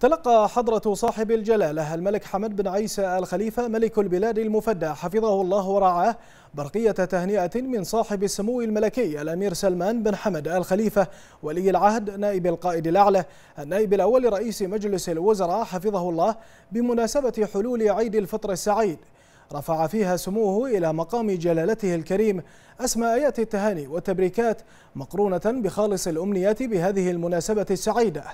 تلقى حضرة صاحب الجلالة الملك حمد بن عيسى الخليفة ملك البلاد المفدى حفظه الله ورعاه برقية تهنئة من صاحب السمو الملكي الأمير سلمان بن حمد الخليفة ولي العهد نائب القائد الأعلى النائب الأول رئيس مجلس الوزراء حفظه الله بمناسبة حلول عيد الفطر السعيد رفع فيها سموه إلى مقام جلالته الكريم آيات التهاني والتبريكات مقرونة بخالص الأمنيات بهذه المناسبة السعيدة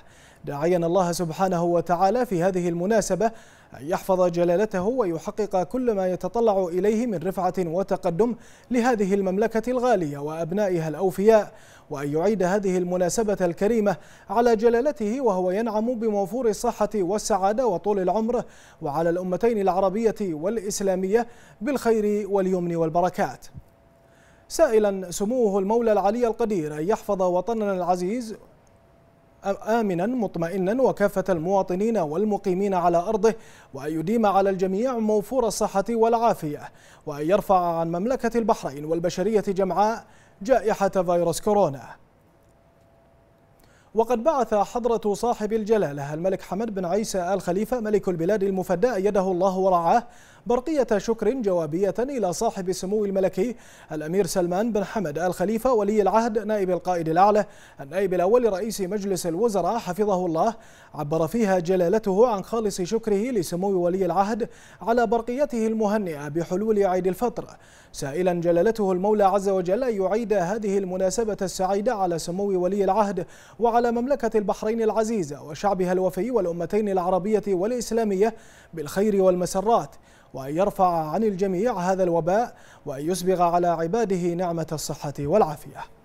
داعيا الله سبحانه وتعالى في هذه المناسبة أن يحفظ جلالته ويحقق كل ما يتطلع إليه من رفعة وتقدم لهذه المملكة الغالية وأبنائها الأوفياء وأن يعيد هذه المناسبة الكريمة على جلالته وهو ينعم بموفور الصحة والسعادة وطول العمر وعلى الأمتين العربية والإسلامية بالخير واليمن والبركات سائلا سموه المولى العلي القدير أن يحفظ وطننا العزيز آمنا مطمئنا وكافة المواطنين والمقيمين على أرضه وأن يديم على الجميع موفور الصحة والعافية وأن يرفع عن مملكة البحرين والبشرية جمعاء جائحة فيروس كورونا وقد بعث حضرة صاحب الجلالة الملك حمد بن عيسى آل خليفة ملك البلاد المفداء يده الله ورعاه برقية شكر جوابية إلى صاحب السمو الملكي الأمير سلمان بن حمد آل خليفة ولي العهد نائب القائد الأعلى النائب الأول رئيس مجلس الوزراء حفظه الله عبر فيها جلالته عن خالص شكره لسمو ولي العهد على برقيته المهنئة بحلول عيد الفطر سائلا جلالته المولى عز وجل أن يعيد هذه المناسبة السعيدة على سمو ولي العهد وعلى مملكة البحرين العزيزة وشعبها الوفي والأمتين العربية والإسلامية بالخير والمسرات وأن يرفع عن الجميع هذا الوباء وأن يسبغ على عباده نعمة الصحة والعافية